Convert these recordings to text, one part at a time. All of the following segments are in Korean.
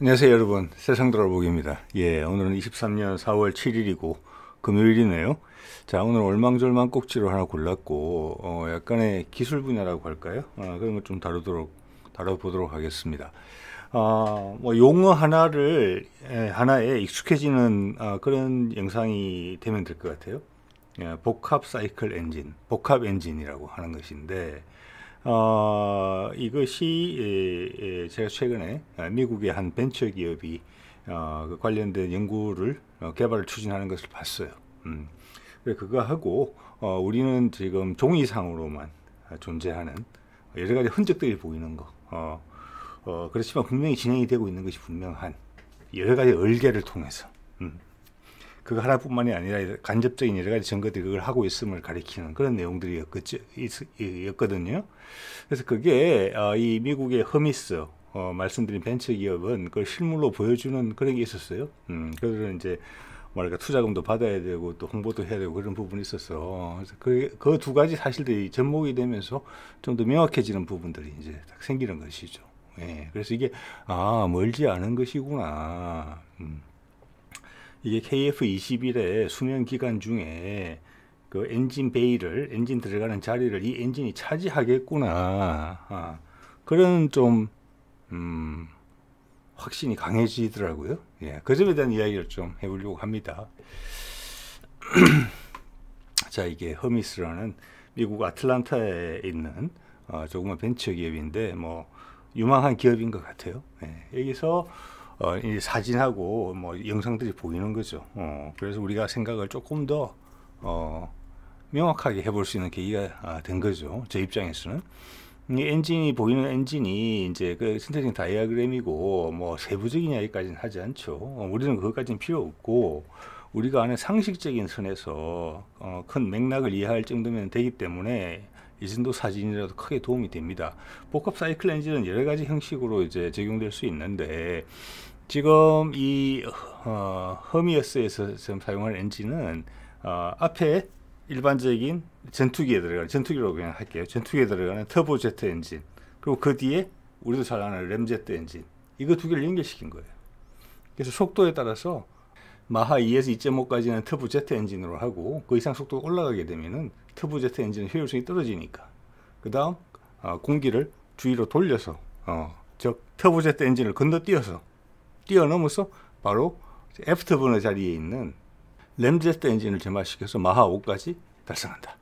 안녕하세요 여러분 세상 돌아보기입니다 예 오늘은 23년 4월 7일이고 금요일이네요 자 오늘 얼망절망꼭지를 하나 골랐고 어, 약간의 기술 분야라고 할까요 아, 그런 걸좀 다루도록 다뤄보도록 하겠습니다 아, 뭐 용어 하나를 에, 예, 하나에 익숙해지는 아, 그런 영상이 되면 될 것 같아요 예, 복합 사이클 엔진 복합 엔진이라고 하는 것인데 어, 이것이 에, 예, 에, 예, 제가 최근에 아, 미국의 한 벤처 기업이 어, 그 관련된 연구를 어, 개발을 추진하는 것을 봤어요. 음. 그거 하고 어, 우리는 지금 종이상으로만 존재하는 여러 가지 흔적들이 보이는 거. 어, 어, 그렇지만 분명히 진행이 되고 있는 것이 분명한 여러 가지 얼개를 통해서. 음. 그거 하나뿐만이 아니라 간접적인 여러 가지 증거들이 그걸 하고 있음을 가리키는 그런 내용들이었거든요. 그래서 그게 어, 이 미국의 허미스 어, 말씀드린 벤처기업은 그걸 실물로 보여주는 그런 게 있었어요. 음, 그들은 이제 뭐랄까 투자금도 받아야 되고 또 홍보도 해야 되고 그런 부분이 있어서 어, 그두 그, 그 가지 사실들이 접목이 되면서 좀 더 명확해지는 부분들이 이제 딱 생기는 것이죠. 예, 그래서 이게 아 멀지 않은 것이구나. 음. 이게 KF-21의 수명 기간 중에 그 엔진 베일을 엔진 들어가는 자리를 이 엔진이 차지하겠구나 아, 그런 좀 음, 확신이 강해지더라고요. 예, 그 점에 대한 이야기를 좀 해보려고 합니다. 자, 이게 허미스라는 미국 아틀란타에 있는 어, 조그만 벤처 기업인데 뭐 유망한 기업인 것 같아요. 예, 여기서 어, 이 사진하고 뭐 영상들이 보이는 거죠. 어, 그래서 우리가 생각을 조금 더 어, 명확하게 해볼 수 있는 계기가 아, 된 거죠. 제 입장에서는. 이 엔진이 보이는 엔진이 이제 그 신테틱 다이아그램이고 뭐 세부적인 이야기까지는 하지 않죠. 어, 우리는 그것까지는 필요 없고 우리가 아는 상식적인 선에서 어, 큰 맥락을 이해할 정도면 되기 때문에 이 정도 사진이라도 크게 도움이 됩니다. 복합 사이클 엔진은 여러 가지 형식으로 이제 적용될 수 있는데 지금 이 어, 허미어스에서 지금 사용할 엔진은 어, 앞에 일반적인 전투기에 들어가는 전투기로 그냥 할게요. 전투기에 들어가는 터보제트 엔진 그리고 그 뒤에 우리도 잘 아는 램제트 엔진 이거 두 개를 연결시킨 거예요. 그래서 속도에 따라서 마하 2에서 2.5까지는 터보제트 엔진으로 하고 그 이상 속도가 올라가게 되면은 터보제트 엔진의 효율성이 떨어지니까 그 다음 어, 공기를 주위로 돌려서 어, 즉 터보제트 엔진을 건너뛰어서 뛰어넘어서 바로 애프터버너 자리에 있는 램제트 엔진을 제마시켜서 마하 5까지 달성한다.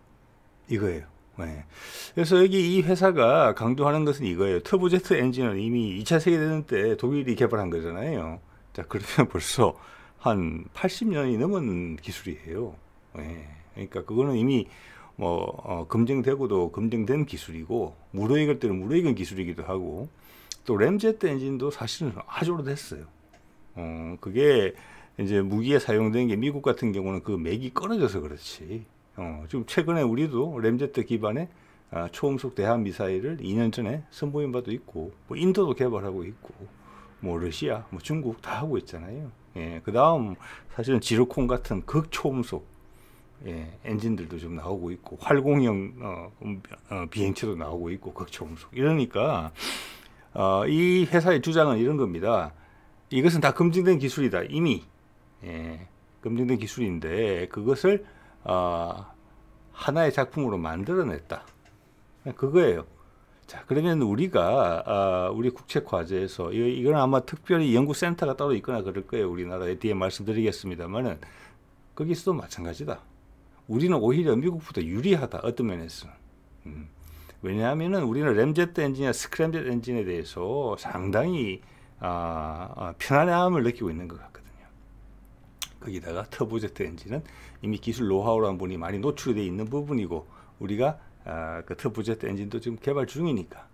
이거예요. 네. 그래서 여기 이 회사가 강조하는 것은 이거예요. 터보제트 엔진은 이미 2차 세계대전 때 독일이 개발한 거잖아요. 자, 그러면 벌써 한 80년이 넘은 기술이에요. 네. 그러니까 그거는 이미 뭐 어, 검증되고도 검증된 기술이고 무르익을 때는 무르익은 기술이기도 하고 또 램제트 엔진도 사실은 아주 오래됐어요. 어, 그게 이제 무기에 사용된 게 미국 같은 경우는 그 맥이 끊어져서 그렇지. 어, 지금 최근에 우리도 램제트 기반의 아, 초음속 대한 미사일을 2년 전에 선보인 바도 있고, 뭐 인도도 개발하고 있고, 뭐 러시아, 뭐 중국 다 하고 있잖아요. 예, 그 다음 사실은 지르콘 같은 극초음속 예, 엔진들도 좀 나오고 있고, 활공형 어, 음, 어, 비행체도 나오고 있고, 극초음속. 이러니까 어, 이 회사의 주장은 이런 겁니다. 이것은 다 검증된 기술이다 이미 예, 검증된 기술인데 그것을 어, 하나의 작품으로 만들어냈다 그거예요 자 그러면 우리가 아, 우리 국책과제에서 이, 이건 아마 특별히 연구센터가 따로 있거나 그럴 거예요 우리나라에 뒤에 말씀드리겠습니다만은 거기서도 마찬가지다 우리는 오히려 미국보다 유리하다 어떤 면에서 음. 왜냐하면 우리는 램젯 엔진이나 스크램젯 엔진에 대해서 상당히 어, 편안함을 느끼고 있는 것 같거든요. 거기다가 터보제트 엔진은 이미 기술 노하우라는 분이 많이 노출되어 있는 부분이고 우리가 어, 그 터보제트 엔진도 지금 개발 중이니까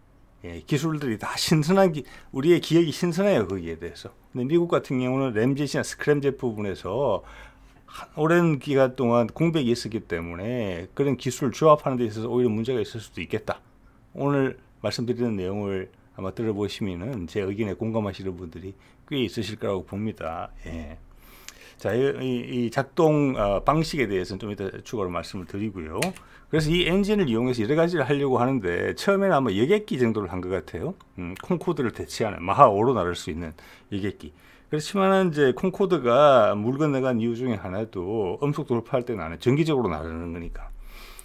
예, 기술들이 다 신선한 기, 우리의 기억이 신선해요 거기에 대해서 근데 미국 같은 경우는 램젯이나 스크램젯 부분에서 오랜 기간 동안 공백이 있었기 때문에 그런 기술을 조합하는 데 있어서 오히려 문제가 있을 수도 있겠다 오늘 말씀드리는 내용을 아마 들어보시면은 제 의견에 공감하시는 분들이 꽤 있으실 거라고 봅니다. 예. 자, 이, 이 작동 어, 방식에 대해서는 좀 이따 추가로 말씀을 드리고요. 그래서 이 엔진을 이용해서 여러 가지를 하려고 하는데 처음에는 아마 여객기 정도를 한 것 같아요. 음, 콩코드를 대체하는 마하오로 나를 수 있는 여객기. 그렇지만 이제 콩코드가 물 건너간 이유 중에 하나도 음속 돌파할 때는 안 해. 정기적으로 나르는 거니까.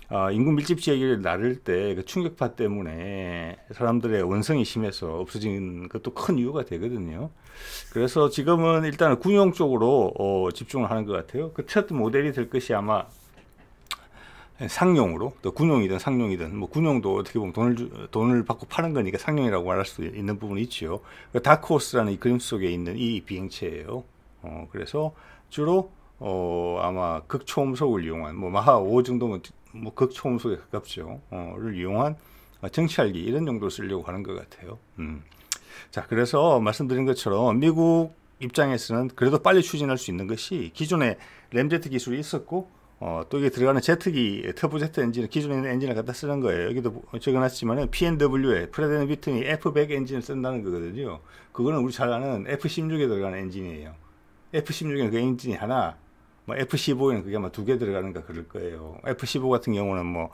어, 인구 밀집 지역을 나를 때그 충격파 때문에 사람들의 원성이 심해서 없어진 것도 큰 이유가 되거든요. 그래서 지금은 일단은 군용 쪽으로 어, 집중을 하는 것 같아요. 그 첫 모델이 될 것이 아마 상용으로 또 군용이든 상용이든 뭐 군용도 어떻게 보면 돈을 주, 돈을 받고 파는 거니까 상용이라고 말할 수 있는 부분이 있죠. 그 다크호스라는 이 그림 속에 있는 이 비행체예요. 어, 그래서 주로 어, 아마 극초음속을 이용한 뭐 마하 5 정도면 뭐 극초음속에 가깝죠. 어 이용한 정찰기 이런 용도로 쓰려고 하는 것 같아요. 음. 자, 그래서 말씀드린 것처럼 미국 입장에서는 그래도 빨리 추진할 수 있는 것이 기존에 램제트 기술이 있었고 어, 또 이게 들어가는 제트기 터보제트 엔진을 기존에 있는 엔진을 갖다 쓰는 거예요. 여기도 적어놨지만 PNW에 프레덴 비튼이 F100 엔진을 쓴다는 거거든요. 그거는 우리 잘 아는 F16에 들어가는 엔진이에요. f 1 6에그 엔진이 하나, 뭐 F-15에는 그게 아마 두 개 들어가는가 그럴 거예요. F-15 같은 경우는 뭐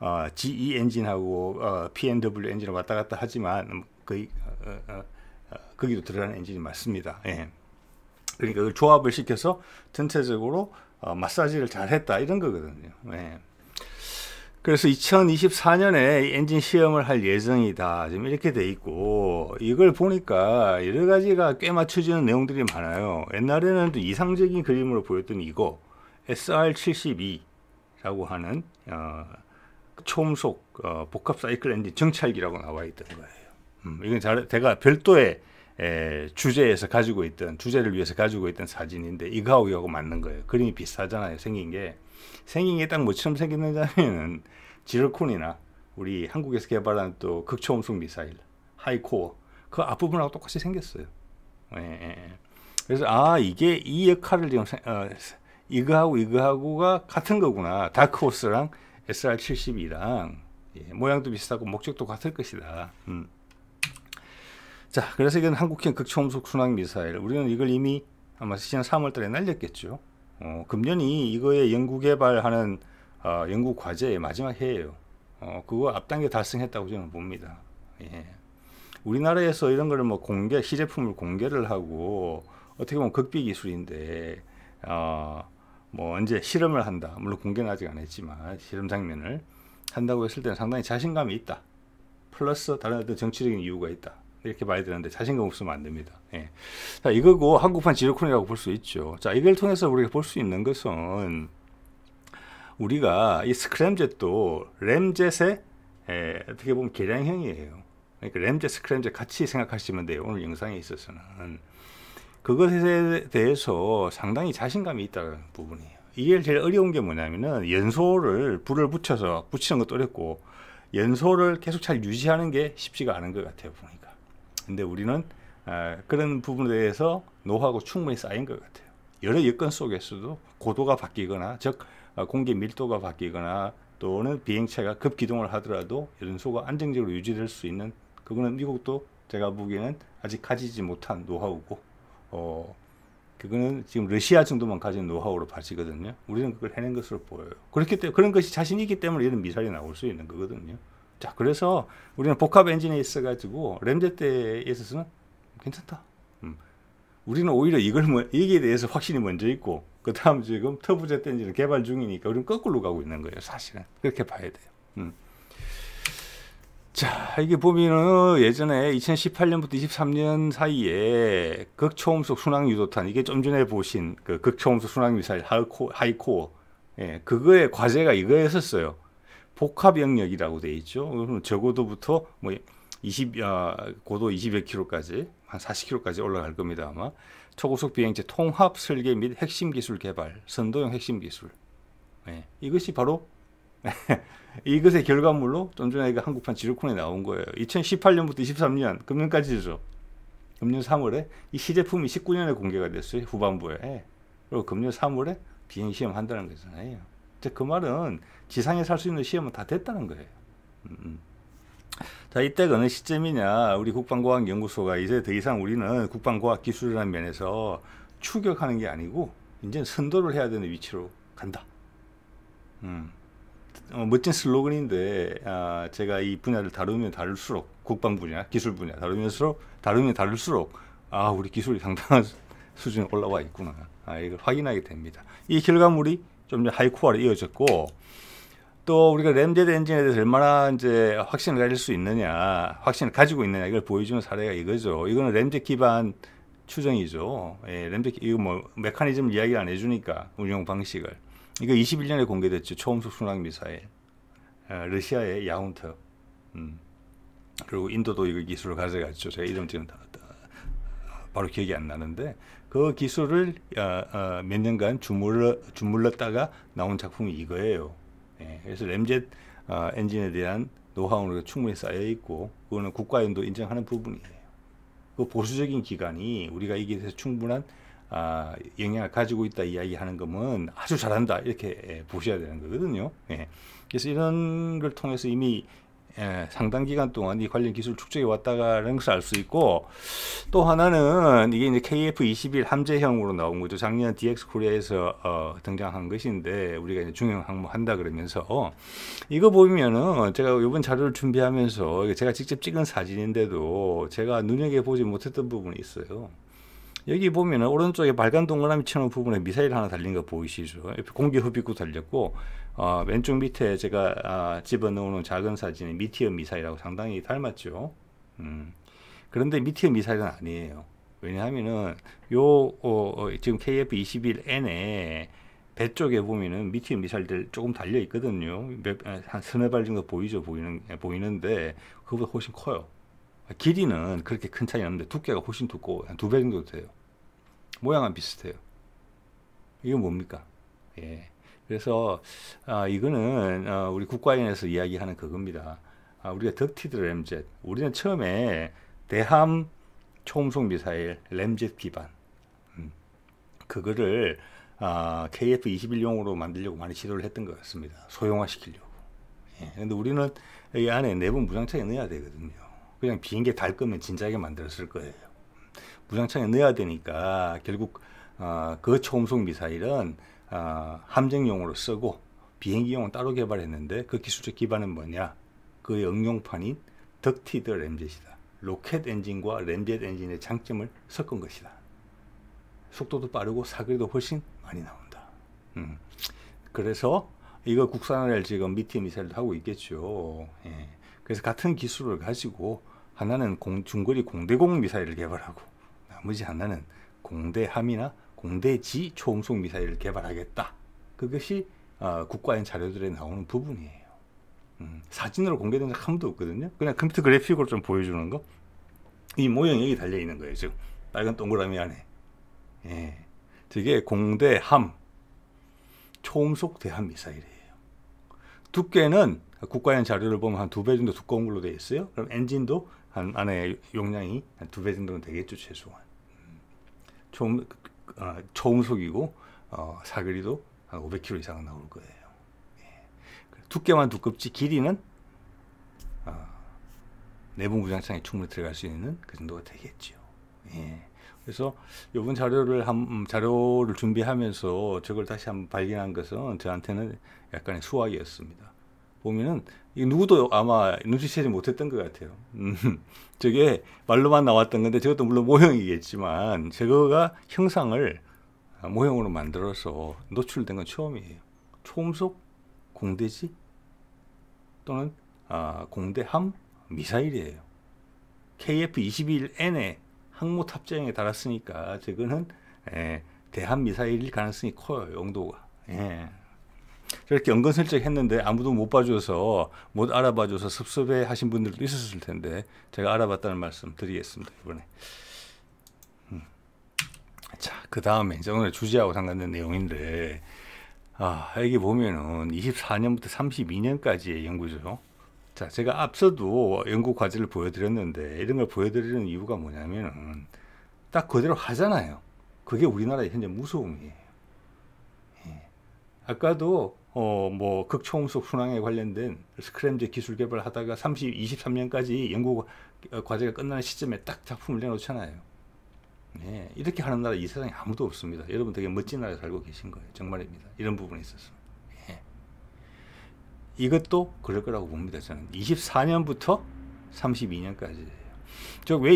어, GE 엔진하고 어, PNW 엔진을 왔다 갔다 하지만 거의 어, 어, 어, 거기도 들어가는 엔진이 맞습니다. 예. 그러니까 그 조합을 시켜서 전체적으로 어, 마사지를 잘했다 이런 거거든요. 예. 그래서 2024년에 엔진 시험을 할 예정이다. 지금 이렇게 돼 있고 이걸 보니까 여러 가지가 꽤 맞춰지는 내용들이 많아요. 옛날에는 또 이상적인 그림으로 보였던 이거 SR72라고 하는 어, 초음속 어, 복합 사이클 엔진 정찰기라고 나와 있던 거예요. 음, 이건 잘, 제가 별도의 에, 주제에서 가지고 있던 주제를 위해서 가지고 있던 사진인데 이거하고 이거 맞는 거예요. 그림이 비슷하잖아요. 생긴 게. 생긴 게딱 모처럼 생기는 자면은 지르콘이나 우리 한국에서 개발한 또 극초음속 미사일 하이코어 그 앞부분하고 똑같이 생겼어요. 예, 예, 예. 그래서 아 이게 이 역할을 지금 어, 이거하고 이거하고가 같은 거구나 다크호스랑 SR-72랑 예, 모양도 비슷하고 목적도 같을 것이다. 음. 자, 그래서 이건 한국형 극초음속 순항 미사일. 우리는 이걸 이미 아마 지난 3월달에 날렸겠죠. 어, 금년이 이거의 연구개발하는 어, 연구과제의 마지막 해예요. 어, 그거 앞당겨 달성했다고 저는 봅니다. 예. 우리나라에서 이런 거뭐 공개, 시제품을 공개를 하고 어떻게 보면 극비 기술인데 어, 뭐 언제 실험을 한다. 물론 공개는 아직 안 했지만 실험 장면을 한다고 했을 때는 상당히 자신감이 있다. 플러스 다른 어떤 정치적인 이유가 있다. 이렇게 봐이 되는데 자신감 없으면 안 됩니다. 예. 자, 이거고 한국판 지루콘이라고 볼 수 있죠. 자, 이걸 통해서 우리가 볼 수 있는 것은 우리가 이 스크램젯도 램젯의 에, 예, 어떻게 보면 계량형이에요. 그러니까 램젯, 스크램젯 같이 생각하시면 돼요. 오늘 영상에 있어서는. 그것에 대해서 상당히 자신감이 있다는 부분이에요. 이게 제일 어려운 게 뭐냐면은 연소를 불을 붙여서 붙이는 것도 어렵고 연소를 계속 잘 유지하는 게 쉽지가 않은 것 같아요. 보니까. 근데 우리는 아, 그런 부분에 대해서 노하고 충분히 쌓인 것 같아요. 여러 여건 속에서도 고도가 바뀌거나 즉 어, 공기 밀도가 바뀌거나 또는 비행체가 급기동을 하더라도 연소가 안정적으로 유지될 수 있는 그거는 미국도 제가 보기에는 아직 가지지 못한 노하우고 어 그거는 지금 러시아 정도만 가진 노하우로 바치거든요. 우리는 그걸 해낸 것으로 보여요. 그렇기 때문에 그런 것이 자신이기 때문에 이런 미사일이 나올 수 있는 거거든요. 자, 그래서 우리는 복합 엔진에 있어가지고 램제때에 있어서는 괜찮다. 음. 우리는 오히려 이걸 뭐, 이기에 대해서 확신이 먼저 있고, 그 다음 지금 터보젯 엔진을 개발 중이니까 우리는 거꾸로 가고 있는 거예요, 사실은. 그렇게 봐야 돼요. 음. 자, 이게 보면은 예전에 2018년부터 23년 사이에 극초음속 순항 유도탄, 이게 좀 전에 보신 그 극초음속 순항 미사일 하이코어, 예, 그거의 과제가 이거였었어요. 복합 영역이라고 돼 있죠. 그럼 저고도부터 뭐 20, 아, 고도 20여 킬로까지 한 40킬로까지 올라갈 겁니다 아마 초고속 비행체 통합 설계 및 핵심 기술 개발 선도형 핵심 기술 예, 이것이 바로 이것의 결과물로 좀 전에 한국판 지루콘에 나온 거예요 2018년부터 23년 금년까지죠 금년 3월에 이 시제품이 19년에 공개가 됐어요 후반부에 그리고 금년 3월에 비행시험 한다는 거잖아요 이제 그 말은 지상에 살 수 있는 시험은 다 됐다는 거예요. 음, 음. 자, 이때가 어느 시점이냐. 우리 국방과학연구소가 이제 더 이상 우리는 국방과학기술이라는 면에서 추격하는 게 아니고, 이제 선도를 해야 되는 위치로 간다. 음. 어, 멋진 슬로건인데, 아, 제가 이 분야를 다루면 다룰수록, 국방 분야, 기술 분야 다루면서, 다루면 다룰수록, 아, 우리 기술이 상당한 수준에 올라와 있구나. 아, 이걸 확인하게 됩니다. 이 결과물이 좀하이쿠어로 이어졌고 또 우리가 램데드 엔진에 대해서 얼마나 이제 확신을 가질 수 있느냐, 확신을 가지고 있느냐 이걸 보여주는 사례가 이거죠. 이거는 램제 기반 추정이죠. 예, 램제 이거 뭐 메커니즘 이야기를 안 해주니까 운영 방식을 이거 21년에 공개됐죠. 초음속 순항 미사일, 아, 러시아의 야운트 음. 그리고 인도도 이거 기술을 가져갔죠. 제가 이름 지금 다, 다, 바로 기억이 안 나는데 그 기술을 어, 어, 몇 년간 주물러, 주물렀다가 나온 작품이 이거예요. 예, 그래서 램젯 어, 엔진에 대한 노하우는 충분히 쌓여 있고 그거는 국가연도 인정하는 부분이에요. 그 보수적인 기관이 우리가 이게 대해서 충분한 아, 영향을 가지고 있다 이야기하는 거면 아주 잘한다 이렇게 예, 보셔야 되는 거거든요. 예. 그래서 이런 걸 통해서 이미 예, 상당 기간 동안 이 관련 기술 축적이 왔다는 가 것을 알 수 있고 또 하나는 이게 이제 KF21 함재형으로 나온 거죠. 작년 DX 코리아에서 어, 등장한 것인데 우리가 이제 중형 항목 한다 그러면서 이거 보면은 제가 이번 자료를 준비하면서 제가 직접 찍은 사진인데도 제가 눈여겨 보지 못했던 부분이 있어요. 여기 보면은 오른쪽에 발간 동그라미 치는 부분에 미사일 하나 달린 거 보이시죠? 옆에 공기 흡입구 달렸고 어, 왼쪽 밑에 제가 아, 집어넣어놓은 작은 사진이 미티엄 미사일하고 상당히 닮았죠. 음. 그런데 미티어 미사일은 아니에요. 왜냐하면은 요 어, 어 지금 KF-21N에 배 쪽에 보면은 미티어 미사일들 조금 달려 있거든요. 몇, 아, 한 서너 발 정도 보이죠. 보이는 예, 보이는데 그보다 훨씬 커요. 길이는 그렇게 큰 차이 없는데 두께가 훨씬 두꺼워 한두배 정도 돼요. 모양은 비슷해요. 이건 뭡니까? 예. 그래서 아, 이거는 아, 우리 국과연에서 이야기하는 그겁니다. 아, 우리가 덕티드 램젯. 우리는 처음에 대함 초음속 미사일 램젯 기반 음, 그거를 아, KF-21용으로 만들려고 많이 시도를 했던 것 같습니다. 소형화시키려고. 그런데 예, 우리는 이 안에 내부 무장창에 넣어야 되거든요. 그냥 비행기달 거면 진작에 만들었을 거예요. 무장창에 넣어야 되니까 결국 어, 그 초음속 미사일은 아, 함정용으로 쓰고 비행기용은 따로 개발했는데 그 기술적 기반은 뭐냐? 그의 응용판인 덕티드 램젯이다. 로켓 엔진과 램젯 엔진의 장점을 섞은 것이다. 속도도 빠르고 사거리도 훨씬 많이 나온다. 음. 그래서 이거 국산화를 지금 미티 미사일도 하고 있겠죠. 예. 그래서 같은 기술을 가지고 하나는 공, 중거리 공대공 미사일을 개발하고 나머지 하나는 공대함이나 공대지 초음속 미사일을 개발하겠다. 그것이 어, 국가인 자료들에 나오는 부분이에요. 음, 사진으로 공개된 적한도 없거든요. 그냥 컴퓨터 그래픽으로 좀 보여주는 거. 이모형 여기 달려 있는 거예요. 지금 빨간 동그라미 안에. 예. 되게 공대 함 초음속 대함 미사일이에요. 두께는 국가연 자료를 보면 한 두 배 정도 두꺼운 걸로 되어 있어요. 그럼 엔진도 한 안에 용량이 두배 정도는 되겠죠 최소한. 좀 음. 어, 초음속이고 어, 사거리도 한 500km 이상 나올 거예요. 예. 두께만 두껍지 길이는 어, 내부 무장창에 충분히 들어갈 수 있는 그 정도가 되겠죠. 예. 그래서 이번 자료를 한, 음, 자료를 준비하면서 저걸 다시 한번 발견한 것은 저한테는 약간의 수확이었습니다. 보면은 이 누구도 아마 눈치채지 못했던 것 같아요. 음. 저게 말로만 나왔던 건데 저것도 물론 모형이겠지만 저거가 형상을 모형으로 만들어서 노출된 건 처음이에요. 초음속 공대지 또는 아, 공대함 미사일이에요. KF-21N의 항모 탑재형에 달았으니까 저거는 예, 대한 미사일일 가능성이 커요. 용도가. 예. 이렇게연근설정 했는데 아무도 못 봐줘서 못 알아봐줘서 섭섭해 하신 분들도 있었을 텐데 제가 알아봤다는 말씀 드리겠습니다 이번에 음. 자그 다음에 이제 오늘 주제하고 상관된 내용인데 아 여기 보면은 24년부터 32년까지의 연구죠 자 제가 앞서도 연구 과제를 보여드렸는데 이런 걸 보여드리는 이유가 뭐냐면은 딱 그대로 하잖아요 그게 우리나라의 현재 무서움이에요 아까도 어뭐 극초음속 순항에 관련된 스크램제 기술 개발하다가 30, 23년까지 연구 과제가 끝나는 시점에 딱 작품을 내놓잖아요. 네, 이렇게 하는 나라 이 세상에 아무도 없습니다. 여러분 되게 멋진 나라에 살고 계신 거예요. 정말입니다. 이런 부분에 있어서. 네. 이것도 그럴 거라고 봅니다. 저는 24년부터 3 2년까지저왜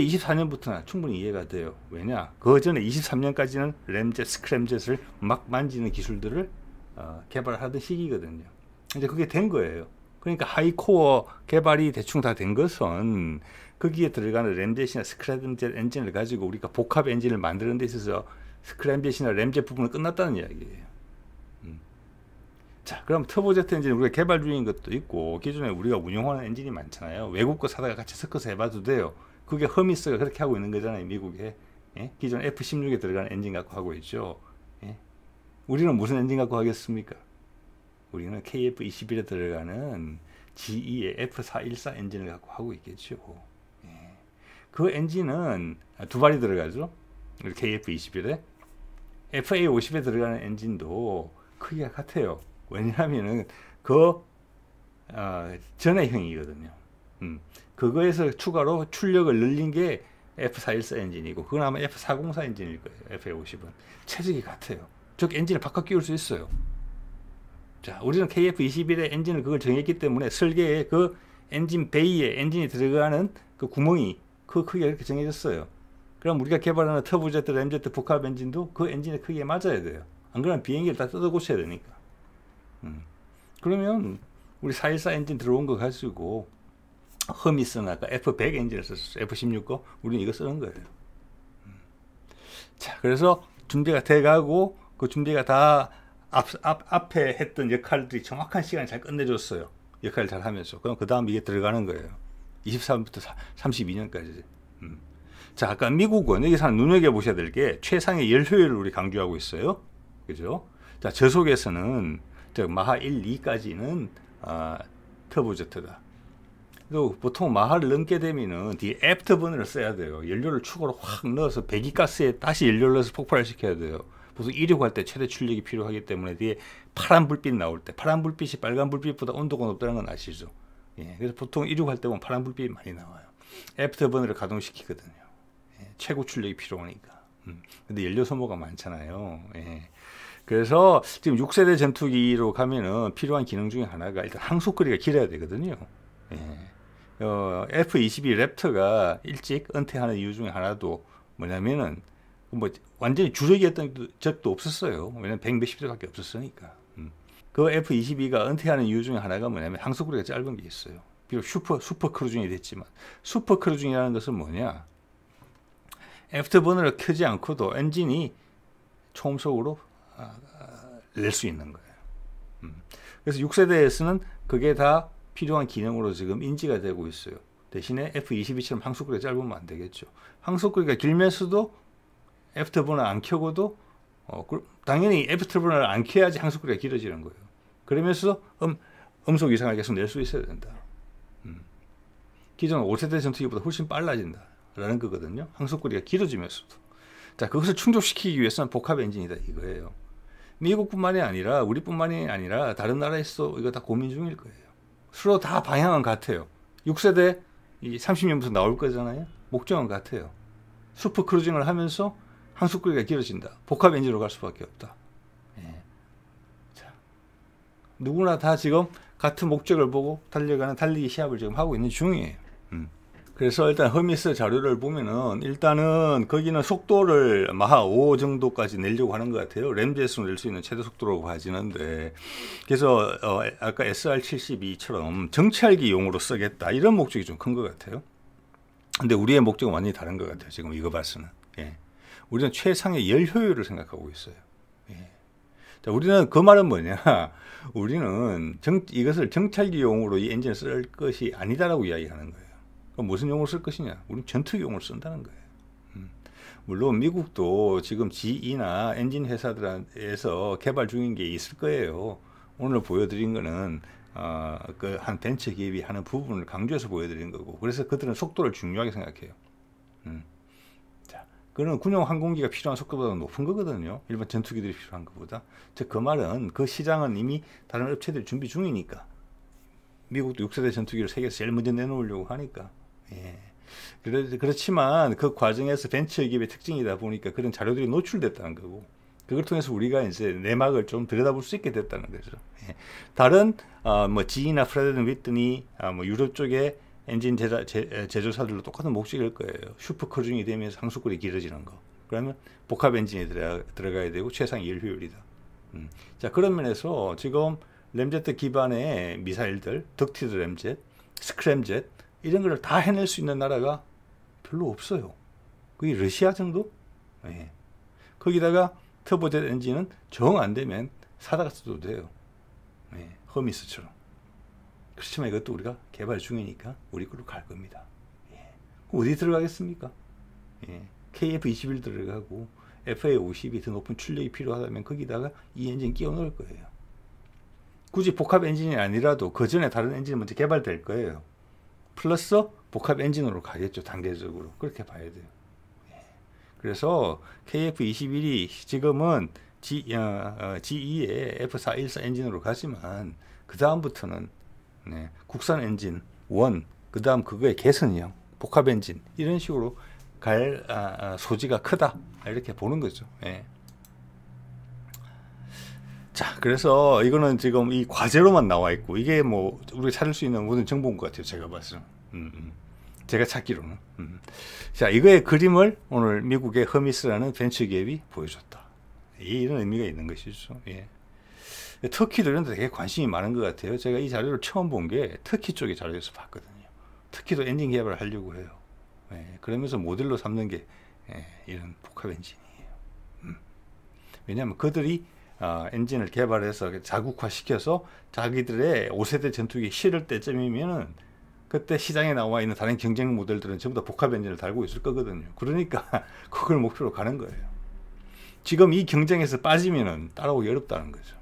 24년부터나 충분히 이해가 돼요. 왜냐? 그 전에 23년까지는 램젯, 스크램젯을 막 만지는 기술들을 어, 개발하던 시기거든요. 이제 그게 된 거예요. 그러니까 하이코어 개발이 대충 다 된 것은 거기에 들어가는 램젯이나 스크램젯 엔진을 가지고 우리가 복합 엔진을 만드는 데 있어서 스크램젯이나 램젯 부분은 끝났다는 이야기예요. 음. 자, 그럼 터보제트 엔진 우리가 개발 중인 것도 있고 기존에 우리가 운용하는 엔진이 많잖아요. 외국 거 사다가 같이 섞어서 해봐도 돼요. 그게 허미스가 그렇게 하고 있는 거잖아요. 미국에 예? 기존 F16에 들어가는 엔진 갖고 하고 있죠. 우리는 무슨 엔진 갖고 하겠습니까? 우리는 KF21에 들어가는 g e F414 엔진을 갖고 하고 있겠죠. 예. 그 엔진은 두 발이 들어가죠. KF21에 FA50에 들어가는 엔진도 크기가 같아요. 왜냐하면그 어, 전해형이거든요. 음. 그거에서 추가로 출력을 늘린 게 F414 엔진이고 그건 아마 F404 엔진일 거예요. FA50은 체적이 같아요. 즉 엔진을 바꿔 끼울 수 있어요. 자, 우리는 KF21의 엔진을 그걸 정했기 때문에 설계에 그 엔진 베이에 엔진이 들어가는 그 구멍이 그 크기가 이렇게 정해졌어요. 그럼 우리가 개발하는 터보제트, 램제트, 복합 엔진도 그 엔진의 크기에 맞아야 돼요. 안 그러면 비행기를 다 뜯어 고쳐야 되니까. 음. 그러면 우리 414 엔진 들어온 거 가지고 허미슨 아까 F100 엔진을 썼어요. F16 거. 우리는 이거 쓰는 거예요. 음. 자, 그래서 준비가 돼가고 그 준비가 다 앞, 앞, 앞에 했던 역할들이 정확한 시간에 잘 끝내줬어요. 역할을 잘 하면서. 그럼 그 다음 이게 들어가는 거예요. 23부터 32년까지. 음. 자, 아까 미국은 여기서 눈여겨보셔야 될 게 최상의 열효율을 우리 강조하고 있어요. 그죠? 자, 저 속에서는 즉 마하 1, 2까지는 아, 터보제트다. 또 보통 마하를 넘게 되면은 뒤에 애프터번을 써야 돼요. 연료를 축으로확 넣어서 배기가스에 다시 연료를 넣어서 폭발시켜야 돼요. 보통 이륙할 때 최대 출력이 필요하기 때문에 뒤에 파란 불빛 나올 때 파란 불빛이 빨간 불빛보다 온도가 높다는 건 아시죠? 예, 그래서 보통 이륙할 때 보면 파란 불빛이 많이 나와요. 애프터버너를 가동시키거든요. 예, 최고 출력이 필요하니까. 음, 근데 연료 소모가 많잖아요. 예. 그래서 지금 6세대 전투기로 가면은 필요한 기능 중에 하나가 일단 항속거리가 길어야 되거든요. 예. 어, F-22 랩터가 일찍 은퇴하는 이유 중에 하나도 뭐냐면은 뭐 완전히 주력이었던 적도 없었어요. 왜냐면 100 몇십 대밖에 없었으니까. 음. 그 F-22가 은퇴하는 이유 중에 하나가 뭐냐면 항속거리가 짧은 게 있어요. 비록 슈퍼 슈퍼 크루징이 됐지만 슈퍼 크루징이라는 것은 뭐냐? 애프터버너를 켜지 않고도 엔진이 초음속으로 아, 아, 낼수 있는 거예요. 음. 그래서 6세대에서는 그게 다 필요한 기능으로 지금 인지가 되고 있어요. 대신에 F-22처럼 항속거리가 짧으면 안 되겠죠. 항속거리가 길면서도 애프터 버너안 켜고도 어, 그, 당연히 애프터 버너를 안 켜야지 항속거리가 길어지는 거예요. 그러면서 음, 음속 이상하게 계속 낼 수 있어야 된다. 음. 기존 5세대 전투기보다 훨씬 빨라진다. 라는 거거든요. 항속거리가 길어지면서도. 자, 그것을 충족시키기 위해서는 복합 엔진이다. 이거예요. 미국뿐만이 아니라 우리뿐만이 아니라 다른 나라에서 이거 다 고민 중일 거예요. 서로 다 방향은 같아요. 6세대 이 30년부터 나올 거잖아요. 목적은 같아요. 슈퍼 크루징을 하면서 한숟거리가 길어진다. 복합 엔진으로 갈 수밖에 없다. 예. 누구나 다 지금 같은 목적을 보고 달려가는 달리기 시합을 지금 하고 있는 중이에요. 음. 그래서 일단 허미스 자료를 보면은 일단은 거기는 속도를 마하 5 정도까지 내려고 하는 것 같아요. 램제스로 낼수 있는 최대 속도라고 봐지는데 그래서 어 아까 SR72처럼 정찰기용으로 쓰겠다 이런 목적이 좀 큰 것 같아요. 근데 우리의 목적은 완전히 다른 것 같아요. 지금 이거 봤으면 예. 우리는 최상의 열 효율을 생각하고 있어요. 예. 자, 우리는 그 말은 뭐냐? 우리는 정, 이것을 정찰기용으로 이 엔진을 쓸 것이 아니다라고 이야기하는 거예요. 그럼 무슨 용어쓸 것이냐? 우리는 전투용을 쓴다는 거예요. 음. 물론 미국도 지금 GE나 엔진 회사들에서 개발 중인 게 있을 거예요. 오늘 보여드린 거는 어, 그한 벤처 기업이 하는 부분을 강조해서 보여드린 거고 그래서 그들은 속도를 중요하게 생각해요. 음. 그거는 군용 항공기가 필요한 속도보다 높은 거거든요. 일반 전투기들이 필요한 것보다. 즉, 그 말은 그 시장은 이미 다른 업체들 준비 중이니까. 미국도 6세대 전투기를 세계에서 제일 먼저 내놓으려고 하니까. 예. 그렇지만 그 과정에서 벤처 기업의 특징이다 보니까 그런 자료들이 노출됐다는 거고. 그걸 통해서 우리가 이제 내막을 좀 들여다볼 수 있게 됐다는 거죠. 예. 다른 어, 뭐 지이나 프레드 윈트니 어, 뭐 유럽 쪽에 엔진 제자, 제, 제조사들도 똑같은 목적일 거예요. 슈퍼 크루징이 되면 상수골이 길어지는 거. 그러면 복합 엔진이 들어가, 들어가야 되고 최상 일효율이다. 음. 자 그런 면에서 지금 램제트 기반의 미사일들, 덕티드 램젯, 스크램젯 이런 걸 다 해낼 수 있는 나라가 별로 없어요. 그게 러시아 정도? 예. 거기다가 터보젯 엔진은 정 안 되면 사다가 써도 돼요. 예. 허미스처럼. 그렇지만 이것도 우리가 개발 중이니까 우리 걸로 갈 겁니다. 예. 어디 들어가겠습니까? 예. KF21 들어가고 FA50이 더 높은 출력이 필요하다면 거기다가 이 엔진 끼워 넣을 거예요. 굳이 복합 엔진이 아니라도 그 전에 다른 엔진이 먼저 개발될 거예요. 플러스 복합 엔진으로 가겠죠. 단계적으로. 그렇게 봐야 돼요. 예. 그래서 KF21이 지금은 G, 어, 어, G2의 e F414 엔진으로 가지만 그 다음부터는 네. 국산 엔진 원, 그 다음 그거의 개선형, 복합 엔진 이런 식으로 갈 아, 아, 소지가 크다 이렇게 보는 거죠. 예. 자, 그래서 이거는 지금 이 과제로만 나와 있고 이게 뭐 우리가 찾을 수 있는 모든 정보인 것 같아요. 제가 봤을 음, 음. 제가 찾기로는. 음. 자, 이거의 그림을 오늘 미국의 허미스라는 벤처기업이 보여줬다. 이런 의미가 있는 것이죠. 예. 터키들이 되게 관심이 많은 것 같아요. 제가 이 자료를 처음 본 게 터키 쪽의 자료에서 봤거든요. 터키도 엔진 개발을 하려고 해요. 예, 그러면서 모델로 삼는 게 예, 이런 복합 엔진이에요. 음. 왜냐하면 그들이 어, 엔진을 개발해서 자국화시켜서 자기들의 5세대 전투기 실을 때쯤이면은 그때 시장에 나와 있는 다른 경쟁 모델들은 전부 다 복합 엔진을 달고 있을 거거든요. 그러니까 그걸 목표로 가는 거예요. 지금 이 경쟁에서 빠지면은 따라오기 어렵다는 거죠.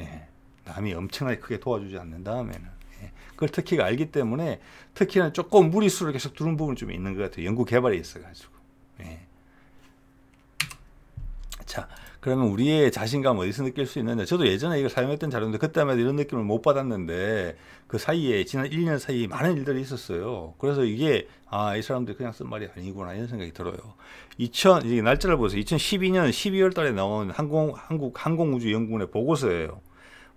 예, 남이 엄청나게 크게 도와주지 않는 다음에는 예, 그걸 터키가 알기 때문에 터키는 조금 무리수를 계속 두는 부분이 좀 있는 것 같아요. 연구 개발에 있어가지고. 예. 자, 그러면 우리의 자신감 어디서 느낄 수 있는데 저도 예전에 이걸 사용했던 자료인데 그때마다 이런 느낌을 못 받았는데 그 사이에 지난 1년 사이 에 많은 일들이 있었어요. 그래서 이게 아, 이 사람들이 그냥 쓴 말이 아니구나 이런 생각이 들어요. 2000 이게 날짜를 보세요. 2012년 12월 달에 나온 항공 한국 항공우주연구원의 보고서예요.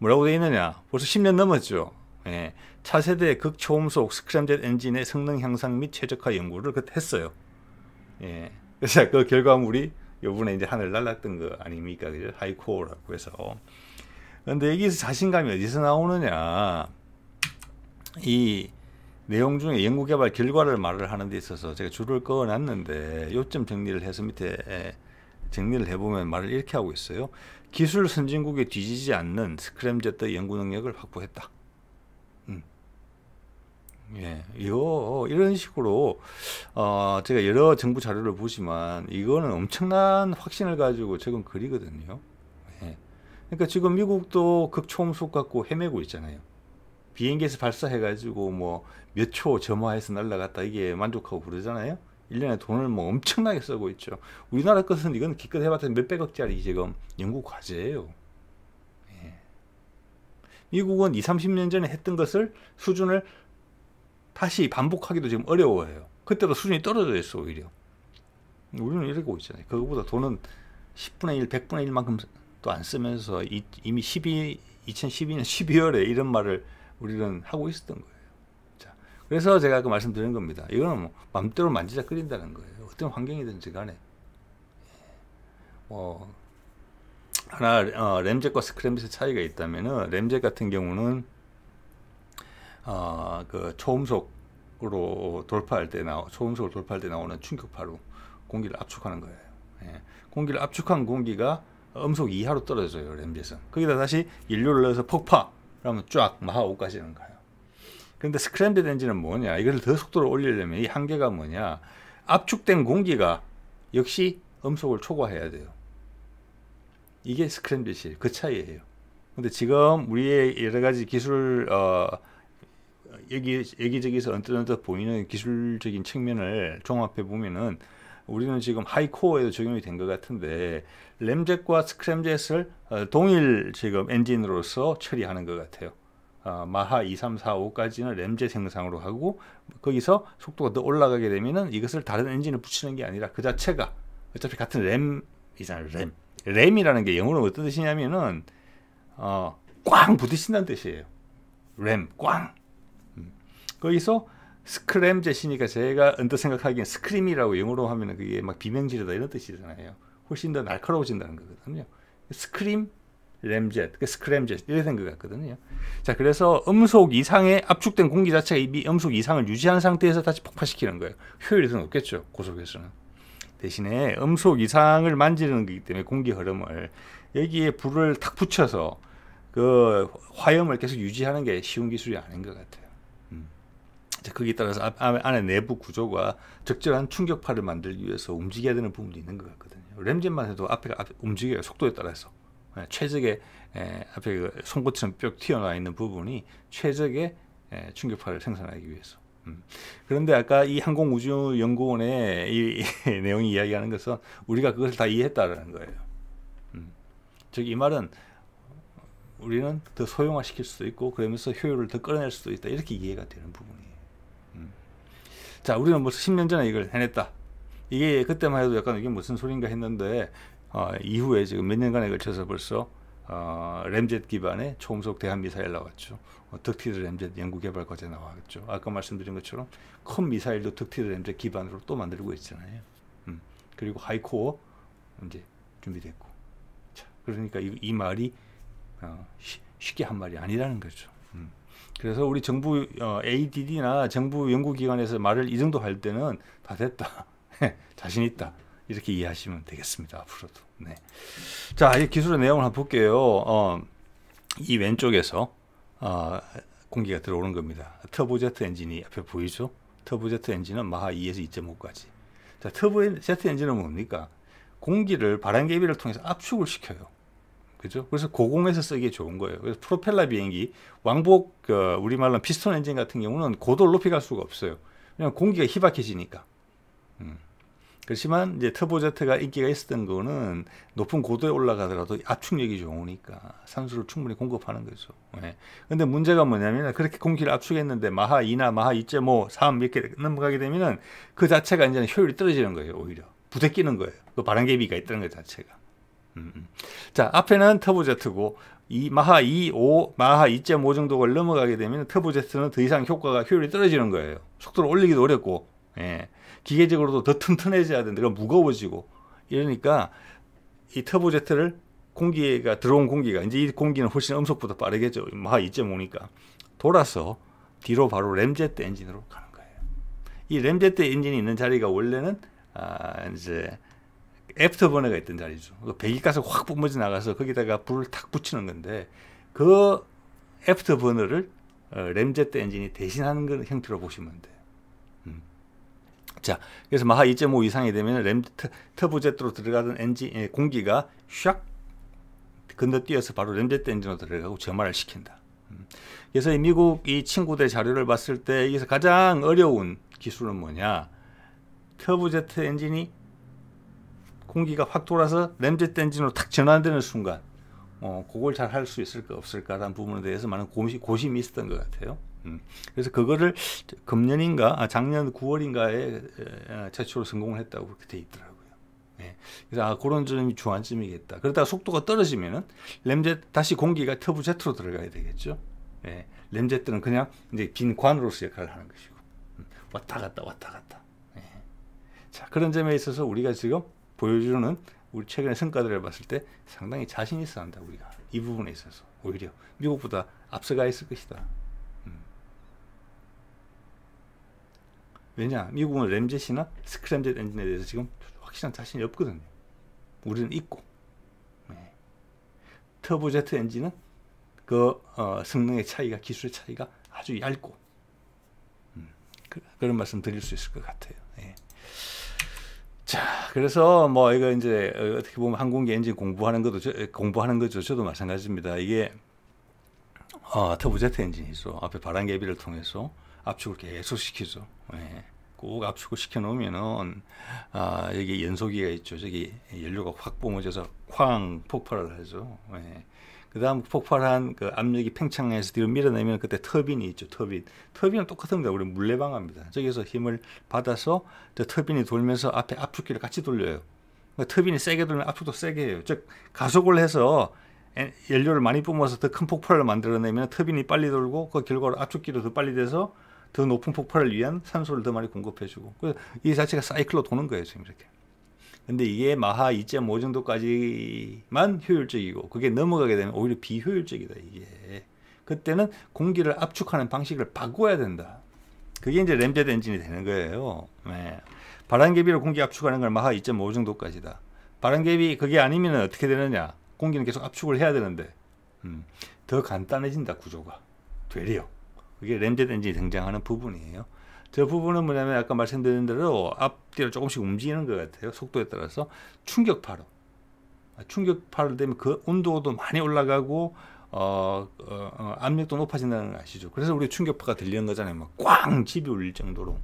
뭐라고 되어 있느냐? 벌써 10년 넘었죠. 예. 차세대 극초음속 스크램젯 엔진의 성능 향상 및 최적화 연구를 그때 했어요. 예. 그래서 그 결과물이 요번에 이제 하늘 날랐던 거 아닙니까? 그죠? 하이코어라고 해서. 근데 여기서 자신감이 어디서 나오느냐? 이 내용 중에 연구개발 결과를 말을 하는 데 있어서 제가 줄을 꺼놨는데 요점 정리를 해서 밑에 예, 정리를 해보면 말을 이렇게 하고 있어요. 기술 선진국에 뒤지지 않는 스크램제트 연구 능력을 확보했다. 음. 예, 요, 이런 식으로, 어, 제가 여러 정부 자료를 보지만, 이거는 엄청난 확신을 가지고 지금 그리거든요. 예. 그러니까 지금 미국도 극초음속 갖고 헤매고 있잖아요. 비행기에서 발사해가지고 뭐 몇 초 점화해서 날라갔다 이게 만족하고 그러잖아요. 1년에 돈을 뭐 엄청나게 쓰고 있죠. 우리나라 것은 이건 기껏 해봤자 몇백억짜리 지금 연구 과제예요. 예. 미국은 2, 30년 전에 했던 것을 수준을 다시 반복하기도 지금 어려워해요. 그때도 수준이 떨어져 있어 오히려. 우리는 이러고 있잖아요. 그거보다 돈은 10분의 1, 100분의 1만큼 또안 쓰면서 이, 미 12, 2012년 12월에 이런 말을 우리는 하고 있었던 거예요. 그래서 제가 그 말씀드린 겁니다. 이거는 뭐 맘대로 만지작 끓인다는 거예요. 어떤 환경이든지 간에. 예. 뭐 하나 어, 램잭과 스크램빗의 차이가 있다면은 램잭 같은 경우는 어, 그 초음속으로 돌파할 때 나오 초음속을 돌파할 때 나오는 충격파로 공기를 압축하는 거예요. 예. 공기를 압축한 공기가 음속 이하로 떨어져요 램잭은. 거기다 다시 인류를 넣어서 폭파 그러면 쫙 마하 5까지는 가요. 근데 스크램블 엔진은 뭐냐? 이걸 더 속도를 올리려면 이 한계가 뭐냐? 압축된 공기가 역시 음속을 초과해야 돼요. 이게 스크램블실 그 차이예요. 근데 지금 우리의 여러 가지 기술 어, 여기 여기저기서 언뜻언뜻 보이는 기술적인 측면을 종합해 보면은 우리는 지금 하이코어에도 적용이 된 것 같은데 램젯과 스크램젯을 어, 동일 지금 엔진으로서 처리하는 것 같아요. 어, 마하 2, 3, 4, 5까지는 램제 생상으로 하고 거기서 속도가 더 올라가게 되면은 이것을 다른 엔진을 붙이는 게 아니라 그 자체가 어차피 같은 램이잖아요. 램. 램이라는 게 영어로 어떤 뜻이냐면은 어, 꽝 부딪힌다는 뜻이에요. 램, 꽝. 음. 거기서 스크램 제시니까 제가 언뜻 생각하기엔 스크림이라고 영어로 하면 은 그게 막 비명지르다 이런 뜻이잖아요. 훨씬 더 날카로워진다는 거거든요. 스크림 램젯, 그 스크램젯 이런 생각 같거든요. 자, 그래서 음속 이상의 압축된 공기 자체가 이미 음속 이상을 유지한 상태에서 다시 폭파시키는 거예요. 효율이 더 높겠죠. 고속에서는. 대신에 음속 이상을 만지는 거기 때문에 공기 흐름을 여기에 불을 탁 붙여서 그 화염을 계속 유지하는 게 쉬운 기술이 아닌 것 같아요. 음. 자, 거기에 따라서 안에 내부 구조가 적절한 충격파를 만들기 위해서 움직여야 되는 부분도 있는 것 같거든요. 램젯만 해도 앞에가 움직여요. 속도에 따라서. 예, 최적의 예, 앞에 그 송곳처럼 뿅 튀어나와 있는 부분이 최적의 예, 충격파를 생산하기 위해서. 음. 그런데 아까 이 항공우주연구원의 이, 내용이 이야기하는 것은 우리가 그것을 다 이해했다라는 거예요. 음. 즉이 말은 우리는 더 소형화시킬 수도 있고 그러면서 효율을 더 끌어낼 수도 있다 이렇게 이해가 되는 부분이에요. 음. 자 우리는 벌써 10년 전에 이걸 해냈다. 이게 그때만 해도 약간 이게 무슨 소린가 했는데 어, 이후에 지금 몇 년간에 걸쳐서 벌써 어, 램젯 기반의 초음속 대한 미사일 나왔죠. 어, 덕티드 램젯 연구개발 과제 나왔죠. 아까 말씀드린 것처럼 큰 미사일도 덕티드 램젯 기반으로 또 만들고 있잖아요. 음, 그리고 하이코어 이제 준비됐고. 자, 그러니까 이, 이 말이 어, 쉬, 쉽게 한 말이 아니라는 거죠. 음. 그래서 우리 정부 어, ADD나 정부 연구기관에서 말을 이 정도 할 때는 다 됐다. 자신 있다. 이렇게 이해하시면 되겠습니다. 앞으로도. 네. 자, 이 기술의 내용을 한번 볼게요. 어, 이 왼쪽에서 어, 공기가 들어오는 겁니다. 터보제트 엔진이 앞에 보이죠? 터보제트 엔진은 마하 2에서 2.5까지. 자, 터보제트 엔진은 뭡니까? 공기를 바람개비를 통해서 압축을 시켜요. 그죠? 그래서 고공에서 쓰기 좋은 거예요. 그래서 프로펠러 비행기 왕복 어, 우리말로 피스톤 엔진 같은 경우는 고도를 높이 갈 수가 없어요. 그냥 공기가 희박해지니까. 음. 그렇지만 이제 터보제트가 인기가 있었던 거는 높은 고도에 올라가더라도 압축력이 좋으니까 산소를 충분히 공급하는 거죠. 예. 근데 문제가 뭐냐면 그렇게 공기를 압축했는데 마하 2나 마하 2.5, 3 뭐 이렇게 넘어가게 되면은 그 자체가 이제 효율이 떨어지는 거예요, 오히려. 부대끼는 거예요. 그 바람개비가 있다는 것 자체가. 음. 음. 자, 앞에는 터보제트고 이 마하 2, 5, 마하 2.5 뭐 정도를 넘어가게 되면 터보제트는 더 이상 효과가 효율이 떨어지는 거예요. 속도를 올리기도 어렵고 예. 기계적으로도 더 튼튼해져야 된다. 그럼 그러니까 무거워지고 이러니까 이 터보제트를 공기가 들어온 공기가 이제 이 공기는 훨씬 음속보다 빠르겠죠. 막이 2.5니까 돌아서 뒤로 바로 램제트 엔진으로 가는 거예요. 이 램제트 엔진이 있는 자리가 원래는 아 이제 애프터버너가 있던 자리죠. 그 배기가스 확 뿜어져 나가서 거기다가 불을 탁 붙이는 건데 그 애프터버너를 어, 램제트 엔진이 대신하는 형태로 보시면 돼요. 자, 그래서 마하 2.5 이상이 되면 램터보제트로 들어가던 엔진 예, 공기가 샥 건너뛰어서 바로 램트 엔진으로 들어가고 점화을 시킨다. 음. 그래서 이 미국 이 친구들 자료를 봤을 때 여기서 가장 어려운 기술은 뭐냐? 터보제트 엔진이 공기가 확 돌아서 램트 엔진으로 탁 전환되는 순간 어, 그걸 잘 할 수 있을까 없을까라는 부분에 대해서 많은 고심, 고심이 있었던 것 같아요. 음. 그래서 그거를 금년인가 아, 작년 9월인가에 최초로 성공을 했다고 그렇게 돼 있더라고요. 예. 그래서 아 그런 점이 주안점이겠다. 그러다가 속도가 떨어지면은 램젯 다시 공기가 터보제트로 들어가야 되겠죠. 예. 램젯들은 그냥 이제 빈 관으로서 역할을 하는 것이고 음. 왔다 갔다 왔다 갔다. 예. 자 그런 점에 있어서 우리가 지금 보여주는 우리 최근의 성과들을 봤을 때 상당히 자신 있어 한다 우리가 이 부분에 있어서 오히려 미국보다 앞서가 있을 것이다. 왜냐 미국은 램젯이나 스크램젯 엔진에 대해서 지금 확실한 자신이 없거든요 우리는 있고 네. 터보제트 엔진은 그 어, 성능의 차이가 기술의 차이가 아주 얇고 음, 그, 런 말씀 드릴 수 있을 것 같아요 네. 자 그래서 뭐 이거 이제 어떻게 보면 항공기 엔진 공부하는 것도 저, 공부하는 거죠 저도 마찬가지입니다 이게 어, 터보제트 엔진이죠 앞에 바람개비를 통해서 압축을 계속 시키죠. 예. 꼭 압축을 시켜놓으면은 아 여기 연소기가 있죠. 저기 연료가 확 뿜어져서 쾅 폭발을 하죠. 예. 그다음 폭발한 그 압력이 팽창해서 뒤로 밀어내면 그때 터빈이 있죠. 터빈. 터빈은 똑같은 거예 우리 물레방아입니다. 저기서 힘을 받아서 저 터빈이 돌면서 앞에 압축기를 같이 돌려요. 그러니까 터빈이 세게 돌면 압축도 세게 해요. 즉 가속을 해서 연료를 많이 뿜어서 더 큰 폭발을 만들어내면 터빈이 빨리 돌고 그 결과로 압축기도 더 빨리 돼서 더 높은 폭발을 위한 산소를 더 많이 공급해주고 그 이 자체가 사이클로 도는 거예요 지금 이렇게 근데 이게 마하 2.5 정도까지만 효율적이고 그게 넘어가게 되면 오히려 비효율적이다 이게 그때는 공기를 압축하는 방식을 바꿔야 된다 그게 이제 램제드 엔진이 되는 거예요 네. 바람개비로 공기 압축하는 걸 마하 2.5 정도까지다 바람개비 그게 아니면 어떻게 되느냐 공기는 계속 압축을 해야 되는데 음, 더 간단해진다 구조가 되려 그게 램젯 된지 등장하는 부분이에요. 저 부분은 뭐냐면 아까 말씀드린 대로 앞뒤로 조금씩 움직이는 것 같아요. 속도에 따라서 충격 파로. 아, 충격 파로 되면 그 온도도 많이 올라가고 어, 어, 어, 압력도 높아진다는 거 아시죠? 그래서 우리 충격파가 들리는 거잖아요. 막 꽝 집이 울릴 정도로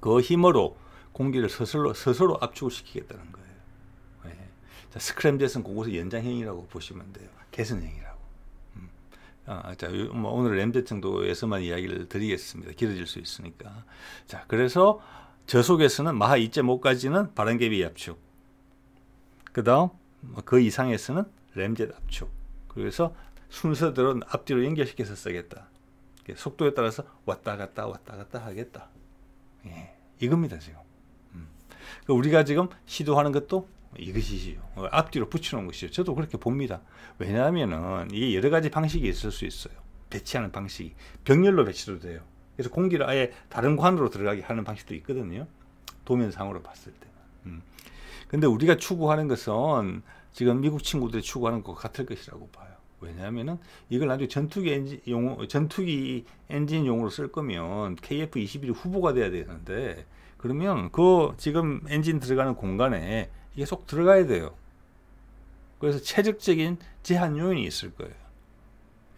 그 힘으로 공기를 스스로 스스로 압축을 시키겠다는 거예요. 네. 자, 스크램젯은 그곳의 연장형이라고 보시면 돼요. 개선형이라. 아, 자, 뭐 오늘 램대 정도에서만 이야기를 드리겠습니다. 길어질 수 있으니까. 자, 그래서 저속에서는 마하 2.5까지는 바람개비 압축. 그다음 뭐 그 이상에서는 램젯 압축. 그래서 순서대로 앞뒤로 연결시켜서 쓰겠다. 속도에 따라서 왔다 갔다 왔다 갔다 하겠다. 예, 이겁니다 지금. 음. 그러니까 우리가 지금 시도하는 것도 이것이지요. 어, 앞뒤로 붙여놓은 것이죠. 저도 그렇게 봅니다. 왜냐하면은 이게 여러 가지 방식이 있을 수 있어요. 배치하는 방식이. 병렬로 배치도 돼요. 그래서 공기를 아예 다른 관으로 들어가게 하는 방식도 있거든요. 도면상으로 봤을 때. 음. 근데 우리가 추구하는 것은 지금 미국 친구들이 추구하는 것 같을 것이라고 봐요. 왜냐하면은 이걸 나중에 전투기 엔진 용 전투기 엔진 용으로 쓸 거면 KF-21이 후보가 돼야 되는데 그러면 그 지금 엔진 들어가는 공간에 이게 속 들어가야 돼요. 그래서 체적적인 제한 요인이 있을 거예요.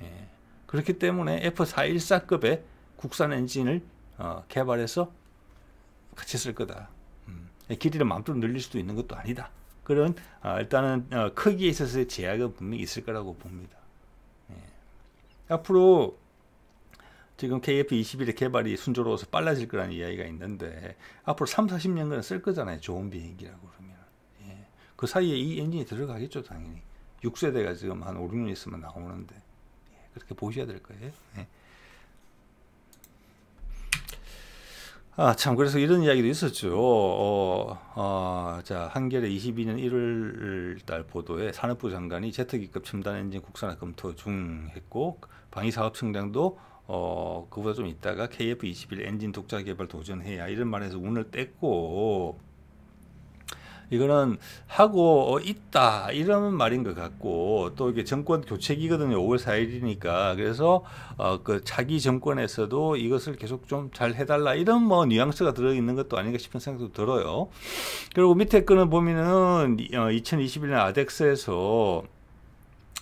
예. 그렇기 때문에 F414급의 국산 엔진을 어, 개발해서 같이 쓸 거다. 음. 예, 길이를 마음대로 늘릴 수도 있는 것도 아니다. 그런 어, 일단은 어, 크기에 있어서의 제약은 분명히 있을 거라고 봅니다. 예. 앞으로 지금 KF21의 개발이 순조로워서 빨라질 거라는 이야기가 있는데 앞으로 3, 40년간 쓸 거잖아요. 좋은 비행기라고 그러면. 그 사이에 이 엔진이 들어가겠죠, 당연히. 6세대가 지금 한 5, 6년 있으면 나오는데. 예, 그렇게 보셔야 될 거예요. 네. 아, 참, 그래서 이런 이야기도 있었죠. 어, 어, 자, 한겨레 22년 1월 달 보도에 산업부 장관이 제트기급 첨단 엔진 국산화 검토 중 했고, 방위사업 성장도 어, 그보다 좀 있다가 KF21 엔진 독자 개발 도전해야 이런 말에서 운을 뗐고, 이거는 하고 있다 이런 말인 것 같고 또 이게 정권 교체기거든요. 5월 4일이니까 그래서 어, 그 차기 정권에서도 이것을 계속 좀 잘 해달라 이런 뭐 뉘앙스가 들어 있는 것도 아닌가 싶은 생각도 들어요. 그리고 밑에 거는 보면은 2021년 어, 아덱스에서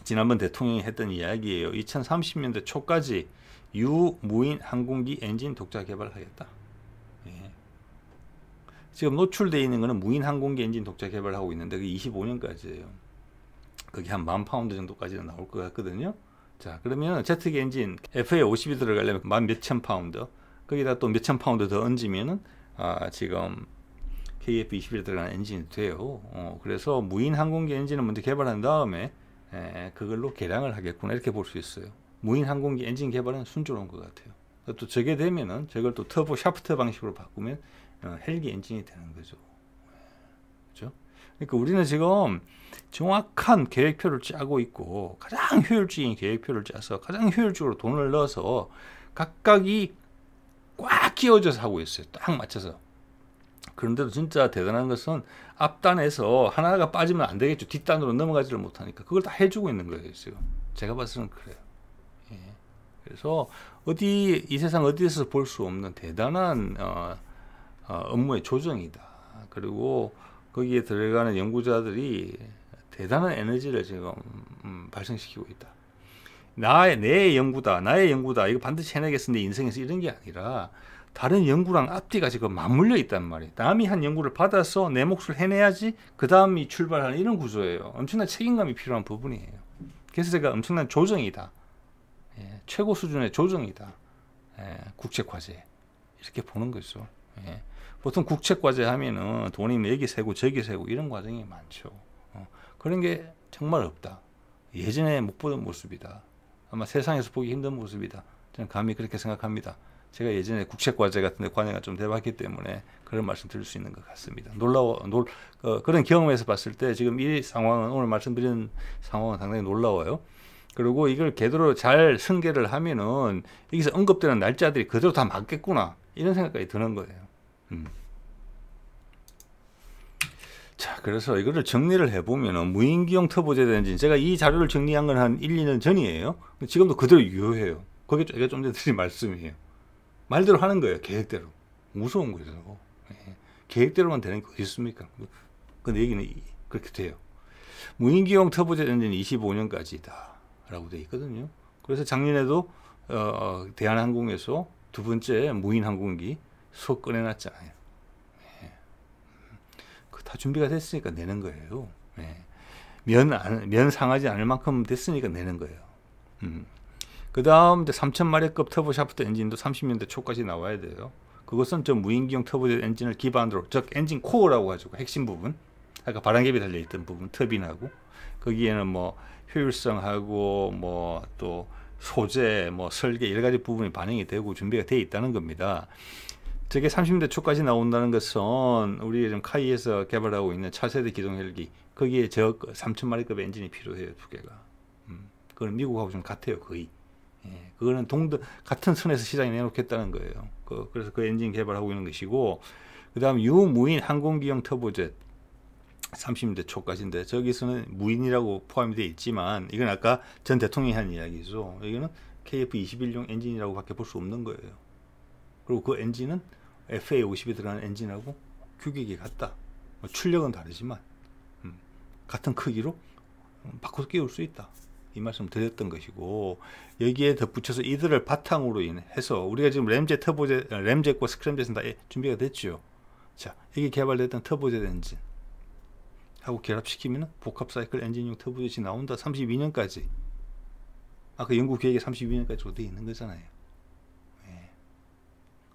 지난번 대통령이 했던 이야기예요. 2030년대 초까지 유무인 항공기 엔진 독자 개발하겠다. 지금 노출되어 있는 거는 무인 항공기 엔진 독자 개발하고 있는데 그게 25년까지예요. 그게 한 만 파운드 정도까지는 나올 것 같거든요. 자, 그러면 제트기 엔진 FA50이 들어가려면 만 몇 천 파운드, 거기다 또 몇 천 파운드 더 얹으면은 아, 지금 KF21에 들어가는 엔진이 돼요. 어, 그래서 무인 항공기 엔진을 먼저 개발한 다음에 에, 예, 그걸로 개량을 하겠구나 이렇게 볼 수 있어요. 무인 항공기 엔진 개발은 순조로운 것 같아요. 또 저게 되면은 저걸 또 터보 샤프트 방식으로 바꾸면 어, 헬기 엔진이 되는 거죠. 그죠? 그러니까 우리는 지금 정확한 계획표를 짜고 있고 가장 효율적인 계획표를 짜서 가장 효율적으로 돈을 넣어서 각각이 꽉 끼워져서 하고 있어요. 딱 맞춰서. 그런데도 진짜 대단한 것은 앞단에서 하나가 빠지면 안 되겠죠. 뒷단으로 넘어가지를 못하니까 그걸 다 해주고 있는 거예요. 지금 제가 봤을 때는 그래요. 예. 그래서 어디 이 세상 어디에서 볼 수 없는 대단한 어, 어, 업무의 조정이다. 그리고 거기에 들어가는 연구자들이 대단한 에너지를 지금 음, 발생시키고 있다. 나의 내 연구다, 나의 연구다. 이거 반드시 해내겠는데 인생에서 이런 게 아니라 다른 연구랑 앞뒤가 지금 맞물려 있단 말이에요. 남이 한 연구를 받아서 내 몫을 해내야지 그 다음이 출발하는 이런 구조예요. 엄청난 책임감이 필요한 부분이에요. 그래서 제가 엄청난 조정이다. 예, 최고 수준의 조정이다. 예, 국제과제 이렇게 보는 거죠. 예. 보통 국책과제 하면은 돈이 여기 세고 저기 세고 이런 과정이 많죠. 어, 그런 게 정말 없다. 예전에 못 보던 모습이다. 아마 세상에서 보기 힘든 모습이다. 저는 감히 그렇게 생각합니다. 제가 예전에 국책과제 같은 데 관여가 좀 돼봤기 때문에 그런 말씀 드릴 수 있는 것 같습니다. 놀라워, 놀, 어, 그런 경험에서 봤을 때 지금 이 상황은, 오늘 말씀드린 상황은 상당히 놀라워요. 그리고 이걸 제대로 잘 승계를 하면은 여기서 언급되는 날짜들이 그대로 다 맞겠구나. 이런 생각까지 드는 거예요. 음. 자, 그래서 이거를 정리를 해보면 무인기용 터보제대 엔진 제가 이 자료를 정리한 건 한 1, 2년 전이에요. 지금도 그대로 유효해요. 그게 제가 좀 전에 드린 말씀이에요. 말대로 하는 거예요. 계획대로. 무서운 거예요. 예. 계획대로만 되는 게 어디 있습니까? 뭐, 근데 얘기는 그렇게 돼요. 무인기용 터보제 엔진 25년까지다. 라고 돼 있거든요. 그래서 작년에도 어, 어 대한항공에서 두 번째 무인 항공기 수업 꺼내놨잖아요. 예. 그다 준비가 됐으니까 내는 거예요. 예. 면, 안, 면 상하지 않을 만큼 됐으니까 내는 거예요. 음. 그 다음 이제 3,000마력급 터보샤프트 엔진도 30년대 초까지 나와야 돼요. 그것은 저 무인기용 터보 엔진을 기반으로 즉 엔진 코어라고 가지고 핵심 부분 아까 바람개비 달려있던 부분 터빈하고 거기에는 뭐 효율성하고 뭐 또 소재 뭐 설계 여러 가지 부분이 반영이 되고 준비가 돼 있다는 겁니다. 저게 30대 초까지 나온다는 것은 우리 지금 카이에서 개발하고 있는 차세대 기동 헬기 거기에 저 3,000마리급 엔진이 필요해요 두 개가. 음, 그는 미국하고 좀 같아요 거의. 예, 그거는 동등 같은 선에서 시장에 내놓겠다는 거예요. 그, 래서그 엔진 개발하고 있는 것이고 그다음 유무인 항공기용 터보젯 30대 초까지인데 저기서는 무인이라고 포함이 돼 있지만 이건 아까 전 대통령이 한 이야기죠. 여기는 KF-21용 엔진이라고 밖에 볼 수 없는 거예요. 그리고 그 엔진은 FA50이 들어가는 엔진하고 규격이 같다. 뭐 출력은 다르지만 음, 같은 크기로 바꿔서 끼울 수 있다. 이 말씀 드렸던 것이고 여기에 덧붙여서 이들을 바탕으로 인해서 우리가 지금 램제 터보젯 램제과 스크램젯은 다 예, 준비가 됐죠. 자 여기 개발됐던 터보젯 엔진 하고 결합시키면 복합 사이클 엔진용 터보젯이 나온다. 32년까지 아까 연구 계획이 32년까지 로돼 있는 거잖아요.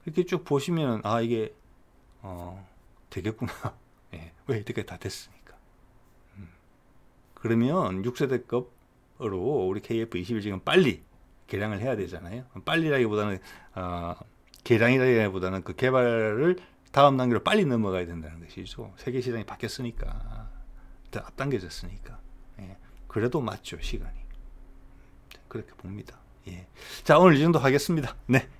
이렇게 쭉 보시면 아 이게 어 되겠구나 예, 왜 이렇게 다 됐으니까 음. 그러면 6세대급으로 우리 KF21 지금 빨리 개량을 해야 되잖아요 빨리라기보다는 어, 개량이라기보다는 그 개발을 다음 단계로 빨리 넘어가야 된다는 것이죠 세계 시장이 바뀌었으니까 앞당겨졌으니까 예. 그래도 맞죠 시간이 음, 그렇게 봅니다 예. 자 오늘 이 정도 하겠습니다 네